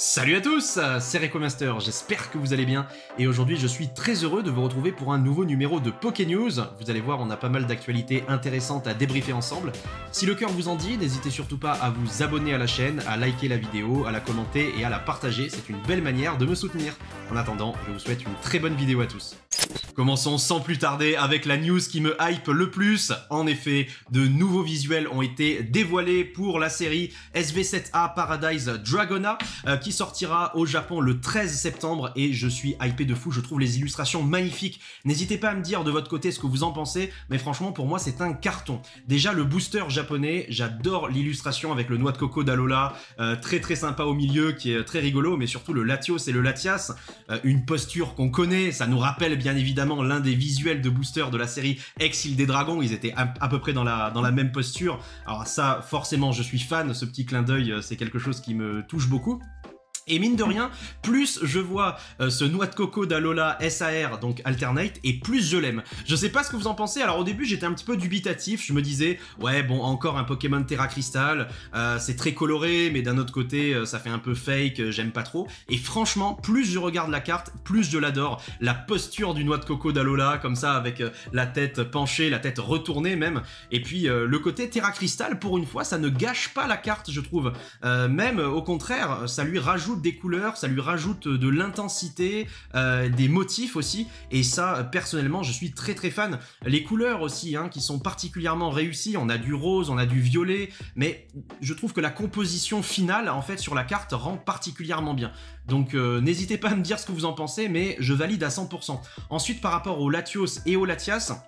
Salut à tous, c'est RecoMaster, j'espère que vous allez bien et aujourd'hui je suis très heureux de vous retrouver pour un nouveau numéro de Poké News. Vous allez voir, on a pas mal d'actualités intéressantes à débriefer ensemble. Si le cœur vous en dit, n'hésitez surtout pas à vous abonner à la chaîne, à liker la vidéo, à la commenter et à la partager, c'est une belle manière de me soutenir. En attendant, je vous souhaite une très bonne vidéo à tous. Commençons sans plus tarder avec la news qui me hype le plus. En effet, de nouveaux visuels ont été dévoilés pour la série SV7A Paradise Dragona euh, sortira au Japon le 13 septembre et je suis hypé de fou, je trouve les illustrations magnifiques. N'hésitez pas à me dire de votre côté ce que vous en pensez, mais franchement pour moi c'est un carton. Déjà le booster japonais, j'adore l'illustration avec le noix de coco d'Alola, euh, très très sympa au milieu qui est très rigolo, mais surtout le Latios et le Latias, euh, une posture qu'on connaît, ça nous rappelle bien évidemment l'un des visuels de booster de la série Exil des Dragons, ils étaient à, peu près dans la, dans la même posture. Alors ça forcément je suis fan, ce petit clin d'œil euh, c'est quelque chose qui me touche beaucoup. Et mine de rien, plus je vois euh, ce noix de coco d'Alola SAR, donc Alternate, et plus je l'aime. Je sais pas ce que vous en pensez, alors au début j'étais un petit peu dubitatif, je me disais, ouais bon, encore un Pokémon Terra Crystal, euh, c'est très coloré, mais d'un autre côté euh, ça fait un peu fake, j'aime pas trop. Et franchement, plus je regarde la carte, plus je l'adore. La posture du noix de coco d'Alola, comme ça, avec la tête penchée, la tête retournée même, et puis le côté Terra Crystal, pour une fois, ça ne gâche pas la carte, je trouve. même au contraire, ça lui rajoute des couleurs, ça lui rajoute de l'intensité, euh, des motifs aussi. Et ça, personnellement, je suis très très fan. Les couleurs aussi, hein, qui sont particulièrement réussies. On a du rose, on a du violet, mais je trouve que la composition finale, en fait, sur la carte rend particulièrement bien. Donc euh, n'hésitez pas à me dire ce que vous en pensez, mais je valide à 100%. Ensuite, par rapport aux Latios et au Latias,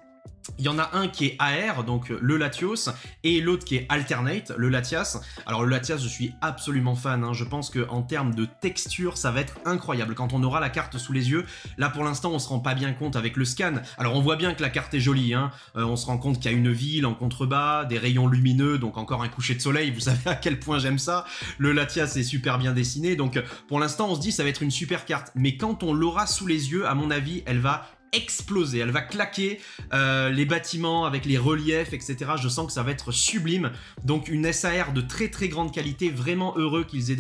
il y en a un qui est AR, donc euh, le Latios, et l'autre qui est Alternate, le Latias. Alors le Latias, je suis absolument fan, hein. je pense qu'en termes de texture, ça va être incroyable. Quand on aura la carte sous les yeux, là pour l'instant, on se rend pas bien compte avec le scan. Alors on voit bien que la carte est jolie, hein. euh, on se rend compte qu'il y a une ville en contrebas, des rayons lumineux, donc encore un coucher de soleil, vous savez à quel point j'aime ça. Le Latias est super bien dessiné, donc pour l'instant, on se dit ça va être une super carte. Mais quand on l'aura sous les yeux, à mon avis, elle va exploser, elle va claquer euh, les bâtiments avec les reliefs, etc. Je sens que ça va être sublime. Donc une SAR de très très grande qualité, vraiment heureux qu'ils aient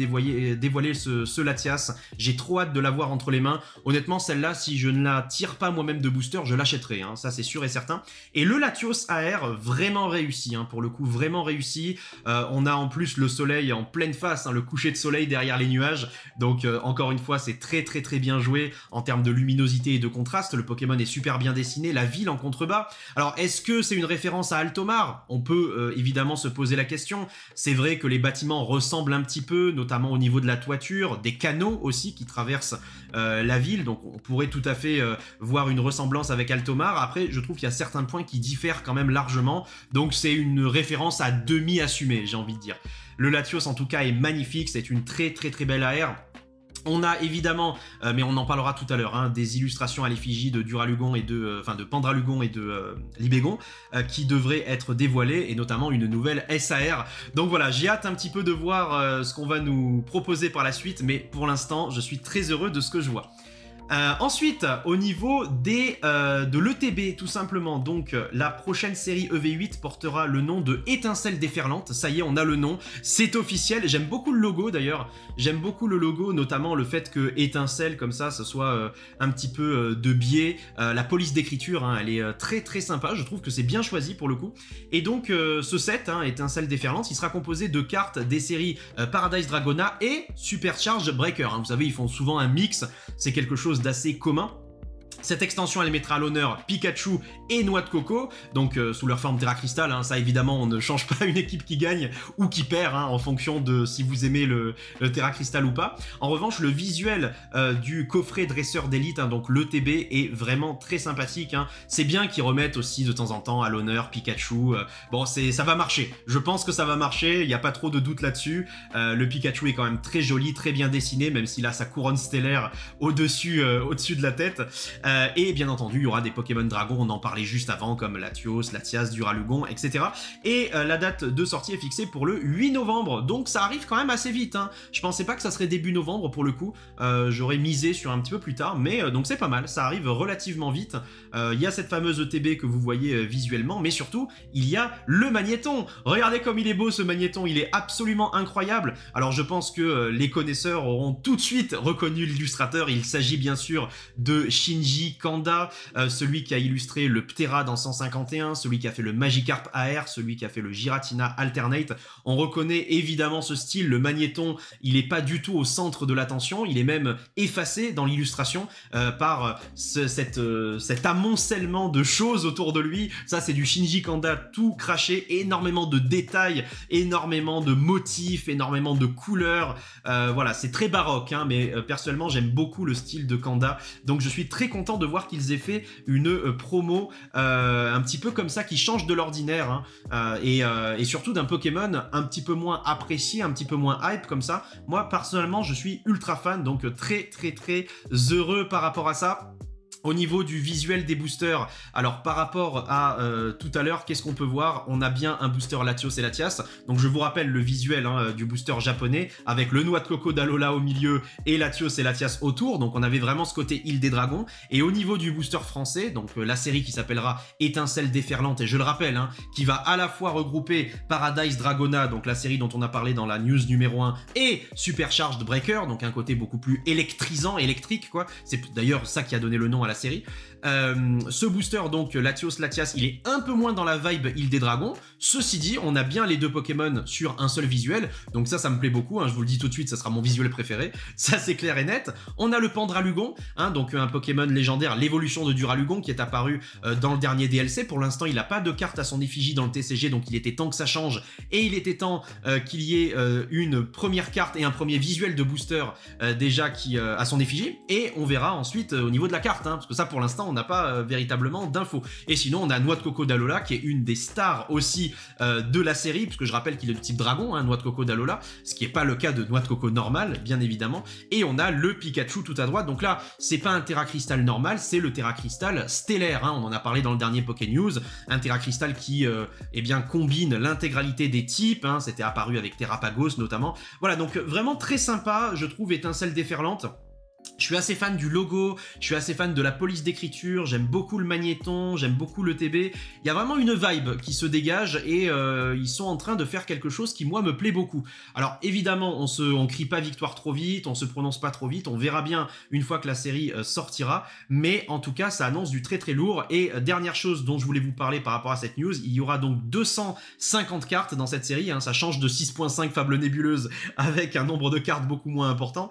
dévoilé, ce, Latias. J'ai trop hâte de l'avoir entre les mains. Honnêtement, celle-là, si je ne la tire pas moi-même de booster, je l'achèterai, hein. ça c'est sûr et certain. Et le Latios AR, vraiment réussi, hein. pour le coup, vraiment réussi. Euh, on a en plus le soleil en pleine face, hein, le coucher de soleil derrière les nuages. Donc euh, encore une fois, c'est très très très bien joué en termes de luminosité et de contraste. Le Pokémon est super bien dessiné, la ville en contrebas. Alors est-ce que c'est une référence à Altomar On peut euh, évidemment se poser la question. C'est vrai que les bâtiments ressemblent un petit peu, notamment au niveau de la toiture, des canaux aussi qui traversent euh, la ville, donc on pourrait tout à fait euh, voir une ressemblance avec Altomar. Après, je trouve qu'il y a certains points qui diffèrent quand même largement, donc c'est une référence à demi assumée, j'ai envie de dire. Le Latios en tout cas est magnifique, c'est une très très très belle AR. On a évidemment, euh, mais on en parlera tout à l'heure, hein, des illustrations à l'effigie de Duralugon et de, euh, enfin de Pandralugon et de euh, Libégon qui devraient être dévoilées et notamment une nouvelle SAR. Donc voilà, j'ai hâte un petit peu de voir ce qu'on va nous proposer par la suite, mais pour l'instant, je suis très heureux de ce que je vois. Euh, ensuite, au niveau des, euh, de l'ETB, tout simplement, donc la prochaine série EV8 portera le nom de Étincelle déferlante. Ça y est, on a le nom, c'est officiel. J'aime beaucoup le logo d'ailleurs. J'aime beaucoup le logo, notamment le fait que Étincelle, comme ça, ce soit euh, un petit peu de biais. la police d'écriture, hein, elle est très très sympa. Je trouve que c'est bien choisi pour le coup. Et donc, ce set, hein, Étincelle déferlante, il sera composé de cartes des séries Paradise Dragona et Supercharge Breaker. Hein, vous savez, ils font souvent un mix. C'est quelque chose d'assez commun cette extension, elle mettra à l'honneur Pikachu et Noix de Coco, donc euh, sous leur forme Terra Crystal. Hein, ça, évidemment, on ne change pas une équipe qui gagne ou qui perd hein, en fonction de si vous aimez le, Terra Crystal ou pas. En revanche, le visuel euh, du coffret dresseur d'élite, hein, donc l'ETB, est vraiment très sympathique. Hein. C'est bien qu'ils remettent aussi de temps en temps à l'honneur Pikachu. Euh. bon, ça va marcher. Je pense que ça va marcher. Il n'y a pas trop de doute là-dessus. le Pikachu est quand même très joli, très bien dessiné, même s'il a sa couronne stellaire au-dessus, au-dessus de la tête. Euh, et bien entendu, il y aura des Pokémon Dragon, on en parlait juste avant, comme Latios, Latias, Duralugon, etc. Et euh, la date de sortie est fixée pour le 8 novembre, donc ça arrive quand même assez vite. Hein. Je pensais pas que ça serait début novembre pour le coup, euh, j'aurais misé sur un petit peu plus tard, mais donc c'est pas mal, ça arrive relativement vite. Il y a cette fameuse ETB que vous voyez visuellement, mais surtout, il y a le magnéton. Regardez comme il est beau ce magnéton, il est absolument incroyable. Alors je pense que les connaisseurs auront tout de suite reconnu l'illustrateur, il s'agit bien sûr de Shinji Kanda, euh, celui qui a illustré le Ptera dans 151, celui qui a fait le Magikarp AR, celui qui a fait le Giratina Alternate. On reconnaît évidemment ce style, le magnéton, il n'est pas du tout au centre de l'attention, il est même effacé dans l'illustration euh, par cette, euh, cet amoncellement de choses autour de lui. Ça, c'est du Shinji Kanda tout craché, énormément de détails, énormément de motifs, énormément de couleurs. voilà, c'est très baroque, hein, mais personnellement, j'aime beaucoup le style de Kanda. Donc, je suis très content de voir qu'ils aient fait une euh, promo euh, un petit peu comme ça qui change de l'ordinaire hein. euh, et, et, surtout d'un Pokémon un petit peu moins apprécié, un petit peu moins hype comme ça. Moi personnellement je suis ultra fan donc très très très heureux par rapport à ça. Au niveau du visuel des boosters, alors par rapport à euh, tout à l'heure, qu'est-ce qu'on peut voir On a bien un booster Latios et Latias. Donc je vous rappelle le visuel hein, du booster japonais avec le noix de coco d'Alola au milieu et Latios et Latias autour. Donc on avait vraiment ce côté île des dragons. Et au niveau du booster français, donc euh, la série qui s'appellera Étincelle déferlante, et je le rappelle, hein, qui va à la fois regrouper Paradise Dragona, donc la série dont on a parlé dans la news numéro 1, et Supercharged Breaker, donc un côté beaucoup plus électrisant, électrique quoi. C'est d'ailleurs ça qui a donné le nom à la série. Euh, ce booster, donc Latios Latias, il est un peu moins dans la vibe Île des Dragons. Ceci dit, on a bien les deux Pokémon sur un seul visuel. Donc ça, ça me plaît beaucoup. Hein, je vous le dis tout de suite, ça sera mon visuel préféré. Ça, c'est clair et net. On a le Pandralugon, hein, donc un Pokémon légendaire, l'évolution de Duralugon qui est apparu euh, dans le dernier DLC. Pour l'instant, il n'a pas de carte à son effigie dans le TCG, donc il était temps que ça change. Et il était temps euh, qu'il y ait une première carte et un premier visuel de booster déjà qui à son effigie. Et on verra ensuite au niveau de la carte, hein, parce que ça, pour l'instant, on n'a pas euh, véritablement d'infos. Et sinon, on a Noix de Coco d'Alola, qui est une des stars aussi euh, de la série, puisque je rappelle qu'il est de type dragon, hein, Noix de Coco d'Alola, ce qui n'est pas le cas de Noix de Coco normal, bien évidemment. Et on a le Pikachu tout à droite. Donc là, c'est pas un Terra Cristal normal, c'est le Terra Cristal stellaire. Hein. on en a parlé dans le dernier Poké News, un Terra Cristal qui euh, eh bien, combine l'intégralité des types. Hein. C'était apparu avec Terrapagos notamment. Voilà, donc vraiment très sympa, je trouve, étincelle déferlante. Je suis assez fan du logo, je suis assez fan de la police d'écriture, j'aime beaucoup le magnéton, j'aime beaucoup le TB. Il y a vraiment une vibe qui se dégage et euh, ils sont en train de faire quelque chose qui, moi, me plaît beaucoup. Alors, évidemment, on ne on crie pas victoire trop vite, on se prononce pas trop vite, on verra bien une fois que la série euh, sortira. Mais en tout cas, ça annonce du très très lourd. Et euh, dernière chose dont je voulais vous parler par rapport à cette news, il y aura donc 250 cartes dans cette série. Hein. ça change de 6.5 Fable Nébuleuse avec un nombre de cartes beaucoup moins important.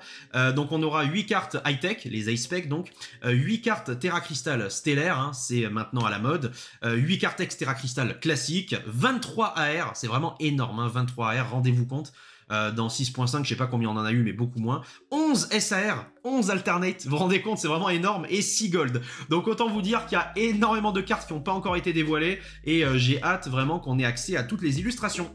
donc, on aura 8 cartes cartes high-tech, les ice-spec donc, 8 euh, cartes Terra Crystal stellaire, hein, c'est maintenant à la mode, 8 euh, cartes Terra Crystal classique, 23 AR, c'est vraiment énorme, 23 hein, AR, rendez-vous compte. Euh, dans 6.5, je sais pas combien on en a eu, mais beaucoup moins. 11 SAR, 11 alternate, vous rendez compte, c'est vraiment énorme, et 6 gold. Donc autant vous dire qu'il y a énormément de cartes qui n'ont pas encore été dévoilées, et j'ai hâte vraiment qu'on ait accès à toutes les illustrations.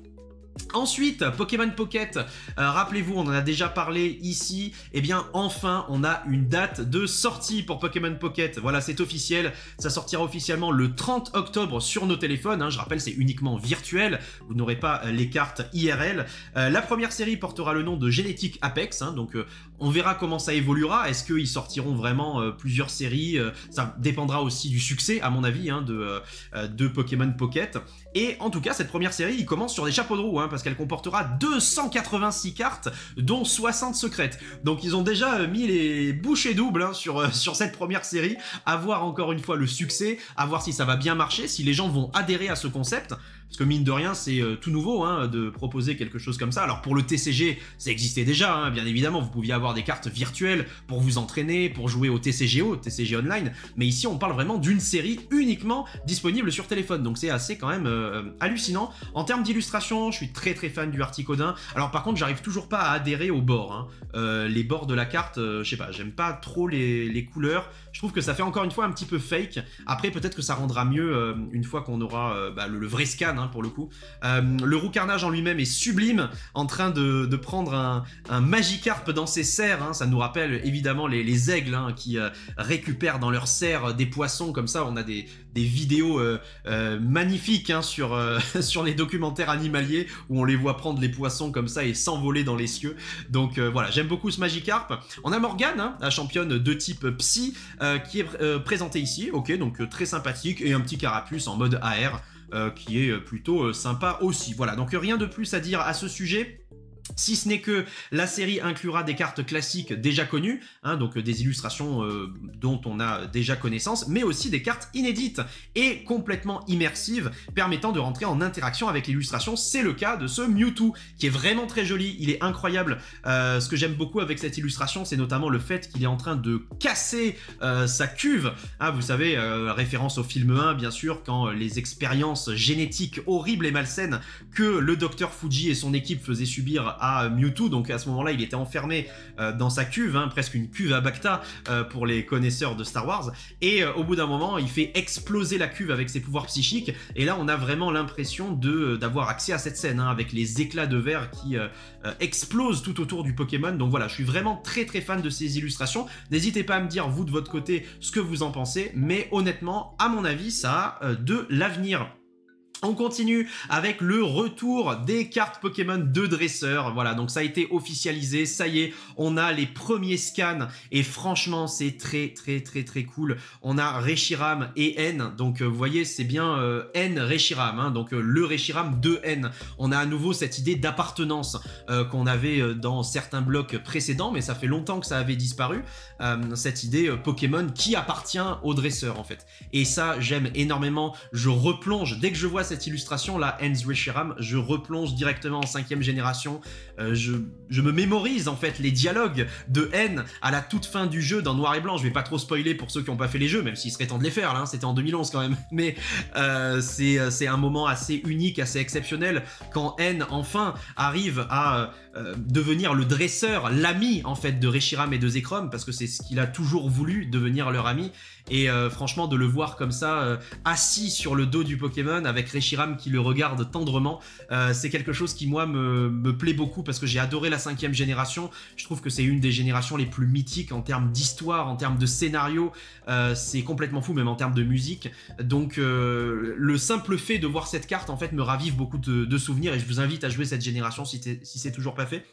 Ensuite, Pokémon Pocket, euh, rappelez-vous, on en a déjà parlé ici, et eh bien enfin on a une date de sortie pour Pokémon Pocket, voilà c'est officiel, ça sortira officiellement le 30 octobre sur nos téléphones, hein. je rappelle c'est uniquement virtuel, vous n'aurez pas euh, les cartes IRL. Euh, la première série portera le nom de Génétique Apex, hein. donc on verra comment ça évoluera, est-ce qu'ils sortiront vraiment plusieurs séries, ça dépendra aussi du succès à mon avis hein, de, de Pokémon Pocket, et en tout cas cette première série il commence sur des chapeaux de roue, Hein, parce qu'elle comportera 286 cartes, dont 60 secrètes. Donc ils ont déjà euh, mis les bouchées doubles hein, sur, euh, sur cette première série, à voir encore une fois le succès, à voir si ça va bien marcher, si les gens vont adhérer à ce concept. Parce que mine de rien, c'est euh, tout nouveau hein, de proposer quelque chose comme ça. Alors pour le TCG, ça existait déjà, hein, bien évidemment, vous pouviez avoir des cartes virtuelles pour vous entraîner, pour jouer au TCGO, TCG Online, mais ici on parle vraiment d'une série uniquement disponible sur téléphone, donc c'est assez quand même euh, euh, hallucinant. En termes d'illustration, je suis très très fan du Articodin. Alors par contre, j'arrive toujours pas à adhérer aux bords. Hein. les bords de la carte, je sais pas, j'aime pas trop les, couleurs. Je trouve que ça fait encore une fois un petit peu fake. Après, peut-être que ça rendra mieux une fois qu'on aura bah, le, vrai scan Hein, pour le coup. Euh, le roux carnage en lui-même est sublime, en train de, prendre un, un, dans ses serres. Hein. Ça nous rappelle évidemment les, aigles hein, qui euh, récupèrent dans leurs serres des poissons comme ça. On a des, vidéos euh, magnifiques sur, les documentaires animaliers où on les voit prendre les poissons comme ça et s'envoler dans les cieux. Donc voilà, j'aime beaucoup ce Magikarp. On a Morgane, la championne de type psy, qui est présentée ici. Ok, donc très sympathique et un petit carapuce en mode AR. Euh, qui est euh, plutôt euh, sympa aussi. Voilà, donc rien de plus à dire à ce sujet. Si ce n'est que la série inclura des cartes classiques déjà connues, hein, donc euh, des illustrations euh, dont on a déjà connaissance, mais aussi des cartes inédites et complètement immersives, permettant de rentrer en interaction avec l'illustration. C'est le cas de ce Mewtwo, qui est vraiment très joli, il est incroyable. Euh, ce que j'aime beaucoup avec cette illustration, c'est notamment le fait qu'il est en train de casser sa cuve. Ah, vous savez, référence au film 1, bien sûr, quand les expériences génétiques horribles et malsaines que le docteur Fuji et son équipe faisaient subir à euh, Mewtwo. Donc à ce moment-là, il était enfermé euh, dans sa cuve, hein, presque une cuve à Bacta euh, pour les connaisseurs de Star Wars. Et au bout d'un moment, il fait exploser la cuve avec ses pouvoirs psychiques. Et là, on a vraiment l'impression de d'avoir accès à cette scène hein, avec les éclats de verre qui explosent tout autour du Pokémon. Donc voilà, je suis vraiment très très fan de ces illustrations. N'hésitez pas à me dire vous de votre côté ce que vous en pensez, mais honnêtement, à mon avis, ça a de l'avenir. On continue avec le retour des cartes Pokémon de dresseurs. Voilà, donc ça a été officialisé, ça y est, on a les premiers scans et franchement, c'est très très très très cool. On a Reshiram et N, donc euh, vous voyez, c'est bien euh, N Reshiram, hein. donc euh, le Reshiram de N. On a à nouveau cette idée d'appartenance qu'on avait dans certains blocs précédents, mais ça fait longtemps que ça avait disparu, cette idée Pokémon qui appartient au dresseur en fait. Et ça, j'aime énormément, je replonge dès que je vois cette cette illustration là, Hans Reshiram, je replonge directement en cinquième génération. Euh, je, me mémorise en fait les dialogues de N à la toute fin du jeu dans Noir et Blanc. Je vais pas trop spoiler pour ceux qui n'ont pas fait les jeux, même s'il serait temps de les faire. Là, hein. c'était en 2011 quand même. Mais euh, euh, c'est un moment assez unique, assez exceptionnel quand N enfin arrive à devenir le dresseur, l'ami en fait de Reshiram et de Zekrom, parce que c'est ce qu'il a toujours voulu devenir leur ami. Et franchement, de le voir comme ça assis sur le dos du Pokémon avec Shiram qui le regarde tendrement. Euh, c'est quelque chose qui, moi, me, plaît beaucoup parce que j'ai adoré la cinquième génération. Je trouve que c'est une des générations les plus mythiques en termes d'histoire, en termes de scénario. Euh, c'est complètement fou, même en termes de musique. Donc, euh, le simple fait de voir cette carte, en fait, me ravive beaucoup de, souvenirs et je vous invite à jouer cette génération si, si c'est toujours pas fait.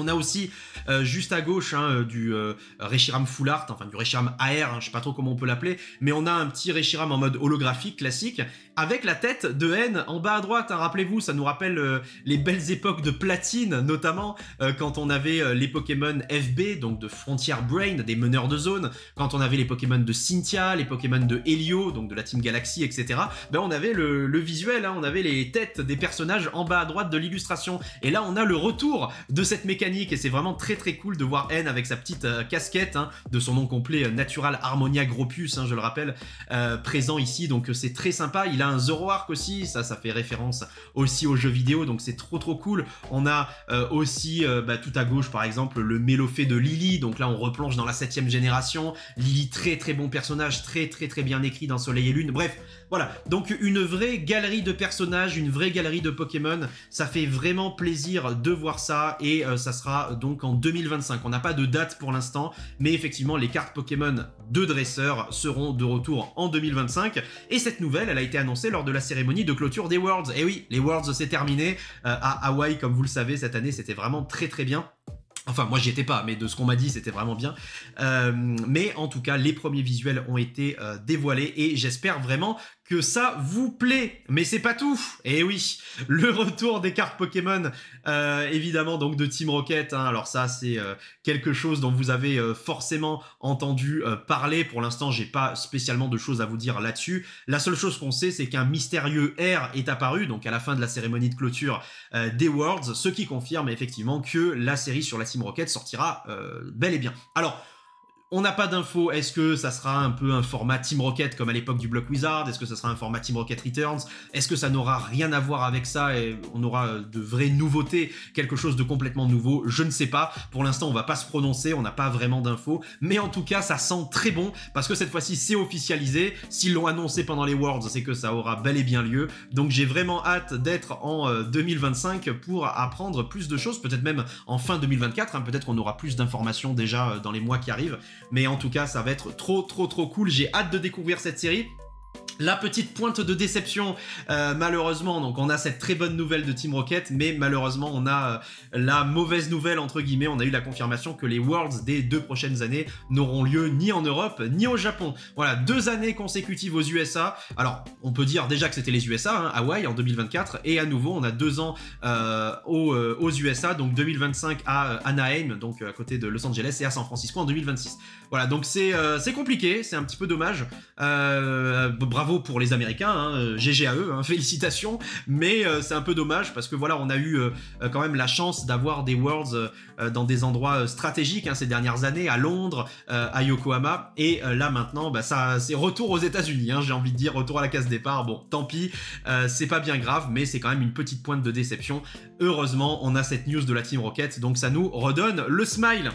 On a aussi euh, juste à gauche hein, euh, du euh, Reshiram Full Art, enfin du Reshiram AR, hein, je sais pas trop comment on peut l'appeler, mais on a un petit Reshiram en mode holographique classique, avec la tête de N en bas à droite. Hein, rappelez-vous, ça nous rappelle euh, les belles époques de platine, notamment quand on avait les Pokémon FB, donc de Frontier Brain, des meneurs de zone, quand on avait les Pokémon de Cynthia, les Pokémon de Helio, donc de la Team Galaxy, etc. Ben on avait le visuel, on avait les têtes des personnages en bas à droite de l'illustration. Et là, on a le retour de cette mécanique et c'est vraiment très très cool de voir N avec sa petite euh, casquette hein, de son nom complet euh, Natural Harmonia Gropus, hein, je le rappelle, euh, présent ici. Donc c'est très sympa. Il a un Zoroark aussi, ça ça fait référence aussi aux jeux vidéo, donc c'est trop trop cool. On a aussi bah, tout à gauche par exemple le Mélophée de Lily, donc là on replonge dans la septième génération. Lily très très bon personnage, très très très bien écrit dans Soleil et Lune. Bref, voilà, donc une vraie galerie de personnages, une vraie galerie de Pokémon. Ça fait vraiment plaisir de voir ça et euh, ça sera euh, donc en 2025. On n'a pas de date pour l'instant, mais effectivement, les cartes Pokémon de dresseurs seront de retour en 2025. Et cette nouvelle, elle a été annoncée lors de la cérémonie de clôture des Worlds. Et oui, les Worlds, c'est terminé euh, à Hawaï, comme vous le savez, cette année, c'était vraiment très très bien. Enfin, moi j'y étais pas, mais de ce qu'on m'a dit, c'était vraiment bien. mais en tout cas, les premiers visuels ont été dévoilés et j'espère vraiment que ça vous plaît. Mais c'est pas tout. Et eh oui, le retour des cartes Pokémon, euh, évidemment, donc de Team Rocket. Hein. Alors ça, c'est euh, quelque chose dont vous avez euh, forcément entendu euh, parler. Pour l'instant, j'ai pas spécialement de choses à vous dire là-dessus. La seule chose qu'on sait, c'est qu'un mystérieux air est apparu, donc à la fin de la cérémonie de clôture des Worlds, ce qui confirme effectivement que la série sur la Team Rocket sortira bel et bien. Alors. On n'a pas d'infos. Est-ce que ça sera un peu un format Team Rocket comme à l'époque du Block Wizard Est-ce que ça sera un format Team Rocket Returns Est-ce que ça n'aura rien à voir avec ça et on aura euh, de vraies nouveautés, quelque chose de complètement nouveau Je ne sais pas. Pour l'instant, on va pas se prononcer, on n'a pas vraiment d'infos. Mais en tout cas, ça sent très bon parce que cette fois-ci, c'est officialisé. S'ils l'ont annoncé pendant les Worlds, c'est que ça aura bel et bien lieu. Donc j'ai vraiment hâte d'être en 2025 euh, pour apprendre plus de choses, peut-être même en fin 2024. Hein. peut-être qu'on aura plus d'informations déjà euh, dans les mois qui arrivent. Mais en tout cas, ça va être trop, trop, trop cool. J'ai hâte de découvrir cette série. La petite pointe de déception, euh, malheureusement, donc on a cette très bonne nouvelle de Team Rocket, mais malheureusement on a euh, la mauvaise nouvelle entre guillemets, on a eu la confirmation que les Worlds des deux prochaines années n'auront lieu ni en Europe ni au Japon. Voilà, deux années consécutives aux USA. Alors on peut dire déjà que c'était les USA, hein, Hawaï en 2024, et à nouveau on a deux ans euh, aux, USA, donc 2025 à Anaheim, donc à côté de Los Angeles, et à San Francisco en 2026. Voilà, donc c'est compliqué, c'est un petit peu dommage bravo pour les Américains, GG à eux, félicitations. Mais euh, c'est un peu dommage parce que voilà, on a eu euh, euh, quand même la chance d'avoir des Worlds dans des endroits stratégiques hein, ces dernières années, à Londres, à Yokohama, et là maintenant, bah, ça, c'est retour aux États-Unis. Hein, j'ai envie de dire retour à la case départ. Bon, tant pis, c'est pas bien grave, mais c'est quand même une petite pointe de déception. Heureusement, on a cette news de la Team Rocket, donc ça nous redonne le smile.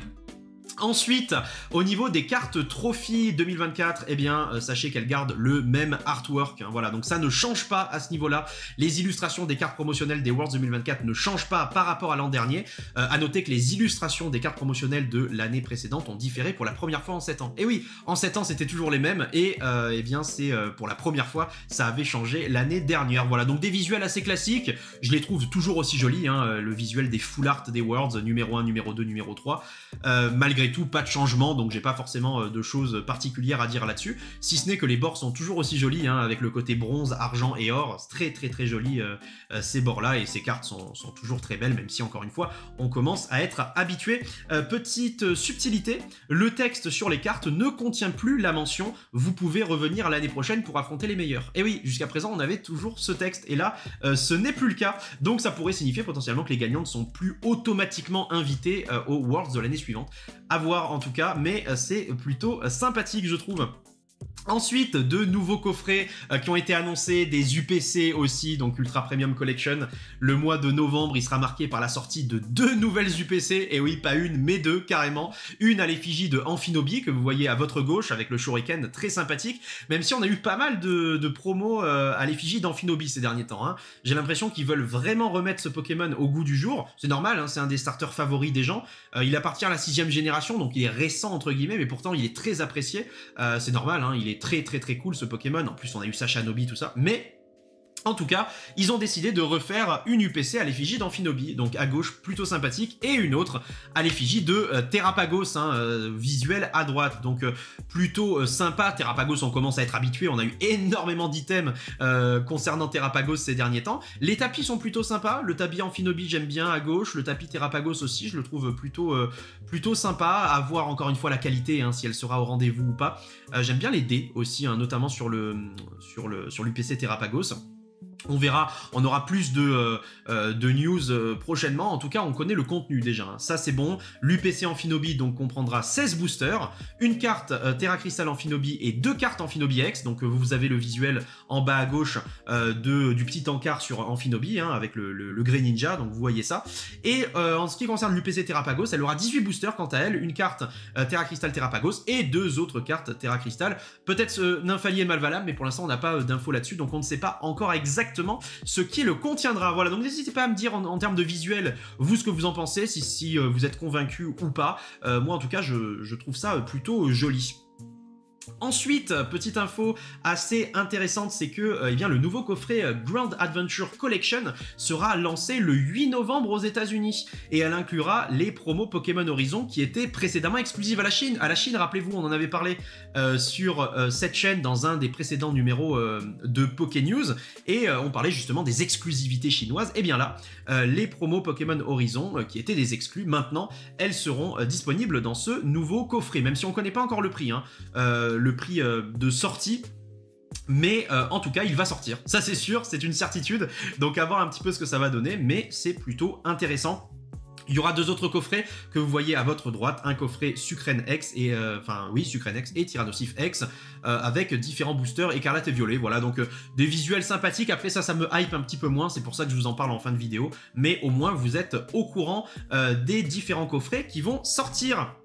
Ensuite, au niveau des cartes Trophy 2024, eh bien, euh, sachez qu'elles gardent le même artwork. Hein, voilà, donc ça ne change pas à ce niveau-là. Les illustrations des cartes promotionnelles des Worlds 2024 ne changent pas par rapport à l'an dernier. Euh, à noter que les illustrations des cartes promotionnelles de l'année précédente ont différé pour la première fois en 7 ans. Et eh oui, en 7 ans, c'était toujours les mêmes. Et euh, eh bien, c'est pour la première fois, ça avait changé l'année dernière. Voilà, donc des visuels assez classiques. Je les trouve toujours aussi jolis. Hein, le visuel des full art des Worlds, numéro 1, numéro 2, numéro 3. malgré tout pas de changement, donc j'ai pas forcément euh, de choses particulières à dire là-dessus, si ce n'est que les bords sont toujours aussi jolis, hein, avec le côté bronze, argent et or, très très très joli euh, euh, ces bords-là, et ces cartes sont, toujours très belles, même si encore une fois, on commence à être habitué. petite subtilité, le texte sur les cartes ne contient plus la mention « vous pouvez revenir l'année prochaine pour affronter les meilleurs ». Et oui, jusqu'à présent, on avait toujours ce texte, et là, ce n'est plus le cas, donc ça pourrait signifier potentiellement que les gagnants ne sont plus automatiquement invités aux Worlds de l'année suivante à voir en tout cas, mais euh, c'est plutôt euh, sympathique je trouve. Ensuite, deux nouveaux coffrets euh, qui ont été annoncés, des UPC aussi, donc Ultra Premium Collection. Le mois de novembre, il sera marqué par la sortie de deux nouvelles UPC, et oui, pas une, mais deux carrément. Une à l'effigie de Amphinobi, que vous voyez à votre gauche, avec le shuriken, très sympathique, même si on a eu pas mal de, promos euh, à l'effigie d'Amphinobi ces derniers temps. Hein. J'ai l'impression qu'ils veulent vraiment remettre ce Pokémon au goût du jour. C'est normal, hein, c'est un des starters favoris des gens. Euh, il appartient à la sixième génération, donc il est récent entre guillemets, mais pourtant il est très apprécié. c'est normal, hein, il est très très très cool ce Pokémon. En plus, on a eu Sacha Nobi, tout ça. Mais en tout cas, ils ont décidé de refaire une UPC à l'effigie d'Amphinobi, donc à gauche plutôt sympathique, et une autre à l'effigie de euh, Terrapagos, hein, euh, visuel à droite. Donc euh, plutôt sympa, Terrapagos on commence à être habitué, on a eu énormément d'items concernant Terrapagos ces derniers temps. Les tapis sont plutôt sympas, le tapis Amphinobi j'aime bien à gauche, le tapis Terrapagos aussi je le trouve plutôt, plutôt sympa, à voir encore une fois la qualité, hein, si elle sera au rendez-vous ou pas. j'aime bien les dés aussi, hein, notamment sur l'UPC le, sur le, sur Terrapagos. On verra, on aura plus de, euh, euh, news euh, prochainement. En tout cas, on connaît le contenu déjà. Hein. Ça, c'est bon. L'UPC Amphinobi donc comprendra 16 boosters, une carte Terra Crystal Amphinobi et deux cartes Amphinobi X. Donc, vous avez le visuel en bas à gauche de, du petit encart sur Amphinobi hein, avec le, Grey Ninja. Donc, vous voyez ça. Et en ce qui concerne l'UPC Terrapagos, elle aura 18 boosters quant à elle, une carte Terra Crystal Terrapagos et deux autres cartes Terra Crystal. Peut-être Nymphalie et valable mais pour l'instant, on n'a pas d'infos là-dessus. Donc, on ne sait pas encore exactement ce qui le contiendra. Voilà, donc n'hésitez pas à me dire en, termes de visuel, vous ce que vous en pensez, si, si euh, vous êtes convaincu ou pas. Euh, moi en tout cas, je trouve ça euh, plutôt joli. Ensuite, petite info assez intéressante, c'est que euh, eh le nouveau coffret euh, Grand Adventure Collection sera lancé le 8 novembre aux États-Unis et elle inclura les promos Pokémon Horizon qui étaient précédemment exclusives à la Chine. À la Chine, rappelez-vous, on en avait parlé euh, sur cette chaîne dans un des précédents numéros de Poké News et on parlait justement des exclusivités chinoises. Et eh bien là, les promos Pokémon Horizon qui étaient des exclus, maintenant elles seront disponibles dans ce nouveau coffret, même si on ne connaît pas encore le prix. Hein. le prix euh, de sortie. Mais euh, en tout cas, il va sortir. Ça, c'est sûr, c'est une certitude. Donc, à voir un petit peu ce que ça va donner. Mais c'est plutôt intéressant. Il y aura deux autres coffrets que vous voyez à votre droite, un coffret Sucrène X et euh, enfin oui Sucrène X et Tyrannosif X avec différents boosters écarlate et violet. Voilà donc des visuels sympathiques. Après ça, ça me hype un petit peu moins. C'est pour ça que je vous en parle en fin de vidéo. Mais au moins vous êtes au courant des différents coffrets qui vont sortir.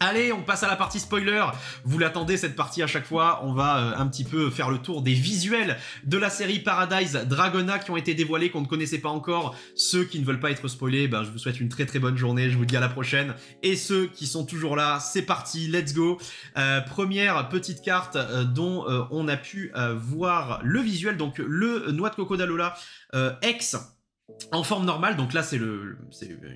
Allez, on passe à la partie spoiler. Vous l'attendez cette partie à chaque fois. On va euh, un petit peu faire le tour des visuels de la série Paradise Dragona qui ont été dévoilés, qu'on ne connaissait pas encore. Ceux qui ne veulent pas être spoilés, ben, je vous souhaite une très très bonne journée. Je vous dis à la prochaine. Et ceux qui sont toujours là, c'est parti, let's go. Euh, première petite carte euh, dont on a pu voir le visuel, donc le noix de coco d'Alola X en forme normale, donc là c'est le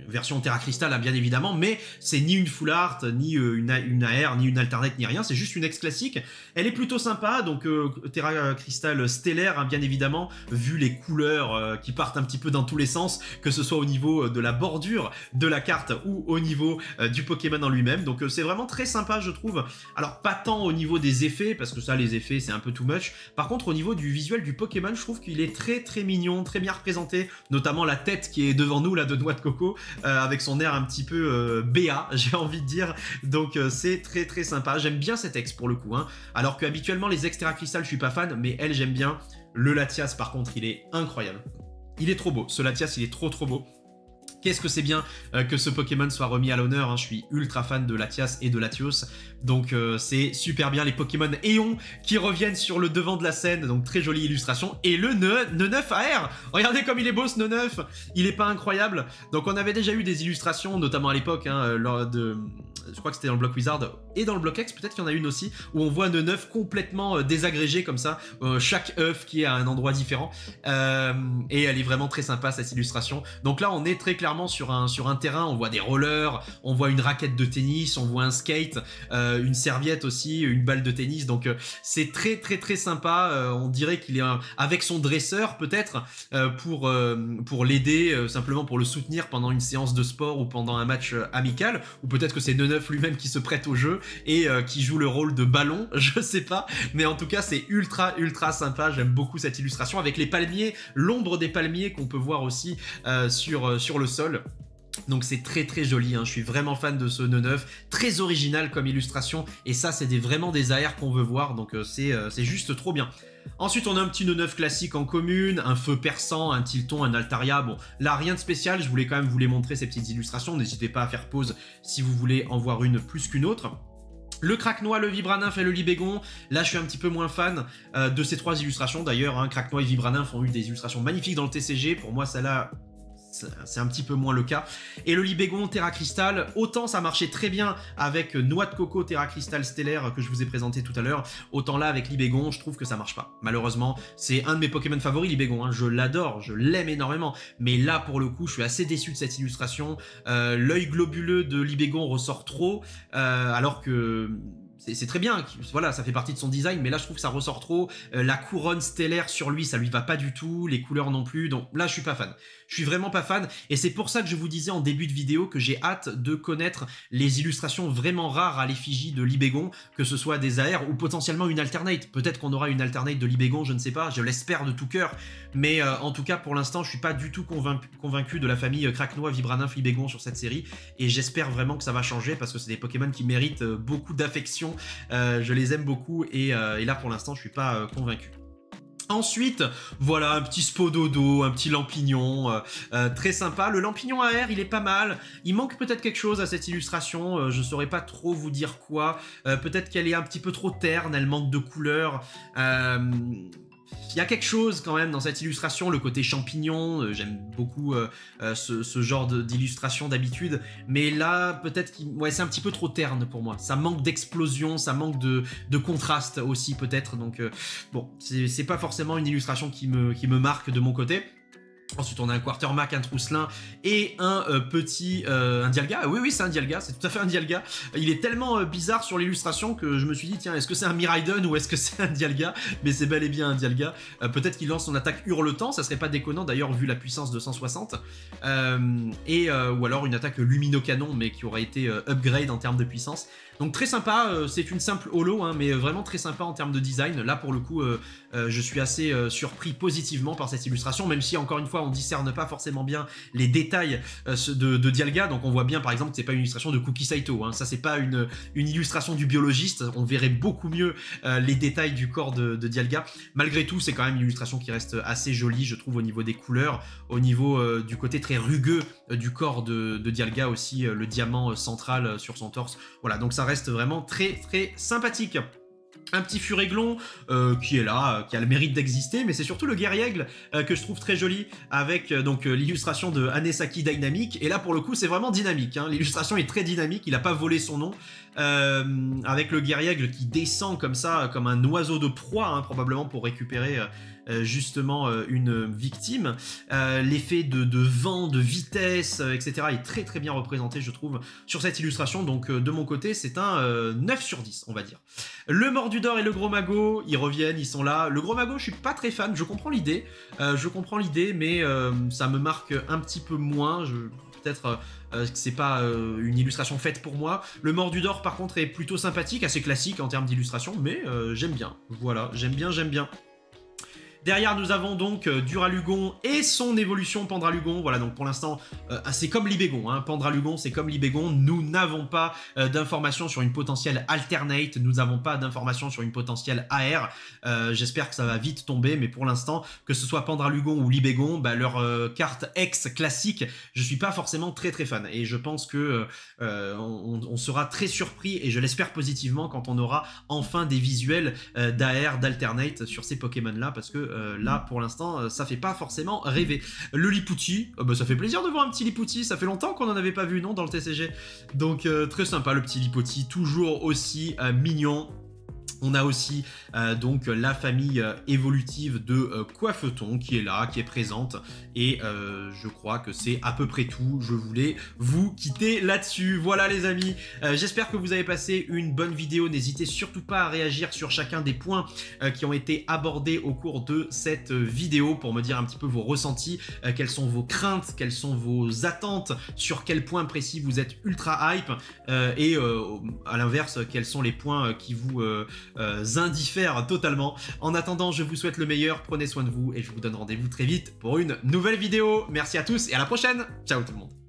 version Terra Crystal hein, bien évidemment, mais c'est ni une full art, ni euh, une, une AR, ni une alternate, ni rien, c'est juste une ex classique. Elle est plutôt sympa, donc euh, Terra Crystal stellaire hein, bien évidemment, vu les couleurs euh, qui partent un petit peu dans tous les sens, que ce soit au niveau de la bordure de la carte ou au niveau du Pokémon en lui-même, donc c'est vraiment très sympa je trouve. Alors pas tant au niveau des effets, parce que ça les effets c'est un peu too much, par contre au niveau du visuel du Pokémon je trouve qu'il est très très mignon, très bien représenté, notamment notamment la tête qui est devant nous là de Noix de Coco, euh, avec son air un petit peu euh, BA, j'ai envie de dire. Donc euh, c'est très très sympa. J'aime bien cet ex pour le coup. Hein. Alors que habituellement les extra cristal, je suis pas fan, mais elle j'aime bien. Le Latias par contre, il est incroyable. Il est trop beau. Ce Latias, il est trop trop beau. Qu'est-ce que c'est bien euh, que ce Pokémon soit remis à l'honneur, hein. je suis ultra fan de Latias et de Latios, donc euh, c'est super bien les Pokémon Eon qui reviennent sur le devant de la scène, donc très jolie illustration, et le à AR Regardez comme il est beau ce neuf il est pas incroyable, donc on avait déjà eu des illustrations, notamment à l'époque, hein, euh, lors de, je crois que c'était dans le bloc Wizard et dans le bloc X, peut-être qu'il y en a une aussi, où on voit un œuf complètement euh, désagrégé comme ça, euh, chaque œuf qui est à un endroit différent. Euh, et elle est vraiment très sympa cette illustration. Donc là, on est très clairement sur un, sur un terrain, on voit des rollers, on voit une raquette de tennis, on voit un skate, une serviette aussi, une balle de tennis. Donc c'est très très très sympa. on dirait qu'il est avec son dresseur peut-être pour, pour l'aider, simplement pour le soutenir pendant une séance de sport ou pendant un match amical, ou peut-être que c'est lui-même qui se prête au jeu et euh, qui joue le rôle de ballon, je sais pas, mais en tout cas c'est ultra ultra sympa, j'aime beaucoup cette illustration avec les palmiers, l'ombre des palmiers qu'on peut voir aussi euh, sur, euh, sur le sol. Donc c'est très très joli, hein. je suis vraiment fan de ce nœud neuf, très original comme illustration, et ça c'est des, vraiment des AR qu'on veut voir, donc euh, euh, c'est juste trop bien. Ensuite, on a un petit nœud neuf classique en commune, un feu persan, un tilton, un altaria. Bon, là, rien de spécial. Je voulais quand même vous les montrer ces petites illustrations. N'hésitez pas à faire pause si vous voulez en voir une plus qu'une autre. Le noix, le Vibraninf et le Libégon, là je suis un petit peu moins fan euh, de ces trois illustrations d'ailleurs. Hein, et Vibraninf ont eu des illustrations magnifiques dans le TCG. Pour moi, celle-là, c'est un petit peu moins le cas. Et le Libégon Terra Cristal, autant ça marchait très bien avec Noix de Coco Terra Cristal Stellaire euh, que je vous ai présenté tout à l'heure, autant là avec Libégon, je trouve que ça marche pas. Malheureusement, c'est un de mes Pokémon favoris, Libégon. Hein. Je l'adore, je l'aime énormément. Mais là, pour le coup, je suis assez déçu de cette illustration. Euh, l'œil globuleux de Libégon ressort trop, euh, alors que c'est très bien, voilà, ça fait partie de son design, mais là je trouve que ça ressort trop. Euh, la couronne stellaire sur lui, ça lui va pas du tout, les couleurs non plus, donc là je suis pas fan. Je suis vraiment pas fan, et c'est pour ça que je vous disais en début de vidéo que j'ai hâte de connaître les illustrations vraiment rares à l'effigie de Libégon, que ce soit des AR ou potentiellement une alternate. Peut-être qu'on aura une alternate de Libégon, je ne sais pas, je l'espère de tout cœur, mais euh, en tout cas pour l'instant je suis pas du tout convaincu, de la famille Krakenois, euh, Vibraninf, Libégon sur cette série, et j'espère vraiment que ça va changer parce que c'est des Pokémon qui méritent beaucoup d'affection euh, je les aime beaucoup euh, et, là pour l'instant je suis pas euh, convaincu. Ensuite, voilà un petit spododo, un petit lampignon, très sympa. Le lampignon à air, il est pas mal. Il manque peut-être quelque chose à cette illustration. je saurais pas trop vous dire quoi. peut-être qu'elle est un petit peu trop terne, elle manque de couleur il y a quelque chose quand même dans cette illustration, le côté champignon, euh, j'aime beaucoup euh, euh, ce, genre d'illustration d'habitude, mais là peut-être que c'est un petit peu trop terne pour moi, ça manque d'explosion, ça manque de, contraste aussi peut-être, donc bon, c'est pas forcément une illustration qui me marque de mon côté. Ensuite, on a un Quartermac, un Trousselin et un euh, petit euh, un Dialga. Oui, oui, c'est un Dialga, c'est tout à fait un Dialga. Il est tellement euh, bizarre sur l'illustration que je me suis dit, tiens, est-ce que c'est un Miraiden ou est-ce que c'est un Dialga Mais c'est bel et bien un Dialga. Peut-être qu'il lance son attaque hurletant, ça serait pas déconnant d'ailleurs vu la puissance de 160. et, ou alors une attaque lumino-canon, mais qui aurait été upgrade en termes de puissance. Donc très sympa, euh, c'est une simple holo, hein, mais vraiment très sympa en termes de design. Là pour le coup, euh, euh, je suis assez surpris positivement par cette illustration, même si encore une fois on discerne pas forcément bien les détails de, Dialga. Donc on voit bien par exemple que c'est pas une illustration de Cookie Saito, hein. ça c'est pas une, illustration du biologiste. On verrait beaucoup mieux les détails du corps de, Dialga. Malgré tout, c'est quand même une illustration qui reste assez jolie, je trouve, au niveau des couleurs, au niveau du côté très rugueux du corps de, de Dialga aussi, le diamant central sur son torse. Voilà, donc ça reste vraiment très très sympathique. Un petit furéglon euh, qui est là, euh, qui a le mérite d'exister, mais c'est surtout le guerrier euh, que je trouve très joli avec donc l'illustration de Anesaki Dynamique. Et là pour le coup c'est vraiment dynamique. Hein. L'illustration est très dynamique, il n'a pas volé son nom. avec le guerrier qui descend comme ça, comme un oiseau de proie hein, probablement pour récupérer euh, justement euh, une victime. Euh, l'effet de, vent, de vitesse, etc. est très très bien représenté, je trouve, sur cette illustration. Donc de mon côté, c'est un 9 sur 10, on va dire. Le Mordudor et le Gros Magot, ils reviennent, ils sont là. Le Gros Magot, je suis pas très fan, je comprends l'idée, je comprends l'idée, mais ça me marque un petit peu moins. peut-être c'est pas une illustration faite pour moi. Le Mordudor, par contre, est plutôt sympathique, assez classique en termes d'illustration, mais j'aime bien. Voilà, j'aime bien, j'aime bien. Derrière, nous avons donc euh, Duralugon et son évolution Pandralugon. Voilà, donc pour l'instant, euh, ah, c'est comme Libégon. Hein. c'est comme Libégon. Nous n'avons pas euh, d'informations sur une potentielle alternate. Nous n'avons pas d'informations sur une potentielle AR. J'espère que ça va vite tomber, mais pour l'instant, que ce soit Pandralugon ou Libégon, bah, leur carte ex classique, je suis pas forcément très très fan. Et je pense que on, sera très surpris, et je l'espère positivement, quand on aura enfin des visuels d'AR, d'alternate sur ces Pokémon-là, parce que euh, là, pour l'instant, euh, ça fait pas forcément rêver. Le Lipouti, euh, bah, ça fait plaisir de voir un petit Lipouti. Ça fait longtemps qu'on n'en avait pas vu, non, dans le TCG. Donc, très sympa, le petit Lipouti. Toujours aussi mignon, on a aussi euh, donc la famille euh, évolutive de euh, Coiffeton qui est là, qui est présente. Et je crois que c'est à peu près tout. Je voulais vous quitter là-dessus. Voilà les amis. J'espère que vous avez passé une bonne vidéo. N'hésitez surtout pas à réagir sur chacun des points qui ont été abordés au cours de cette vidéo pour me dire un petit peu vos ressentis, quelles sont vos craintes, quelles sont vos attentes, sur quel point précis vous êtes ultra hype et à l'inverse, quels sont les points qui vous euh, indiffère totalement. En attendant, je vous souhaite le meilleur, prenez soin de vous et je vous donne rendez-vous très vite pour une nouvelle vidéo. Merci à tous et à la prochaine. Ciao tout le monde.